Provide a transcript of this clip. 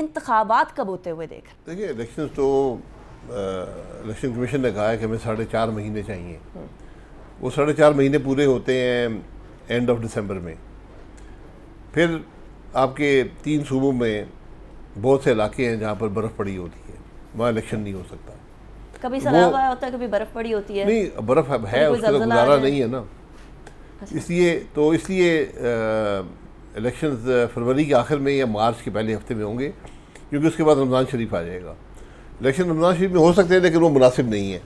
इंतबात कब होते हुए देख देखिए इलेक्शन तो इलेक्शन कमीशन ने कहा है कि हमें साढ़े चार महीने चाहिए हम्म। वो साढ़े चार महीने पूरे होते हैं एंड ऑफ दिसंबर में फिर आपके तीन सूबों में बहुत से इलाके हैं जहाँ पर बर्फ़ पड़ी होती है वहाँ इलेक्शन नहीं हो सकता कभी सलाबा होता है कभी बर्फ़ पड़ी होती है नहीं बर्फ़ है उसका तो गुजारा नहीं है ना अच्छा। इसलिए तो इसलिए इलेक्शन uh, फरवरी के आखिर में या मार्च के पहले हफ्ते में होंगे क्योंकि उसके बाद रमज़ान शरीफ आ जाएगा इलेक्शन रमज़ान शरीफ में हो सकते हैं लेकिन वो मुनासिब नहीं है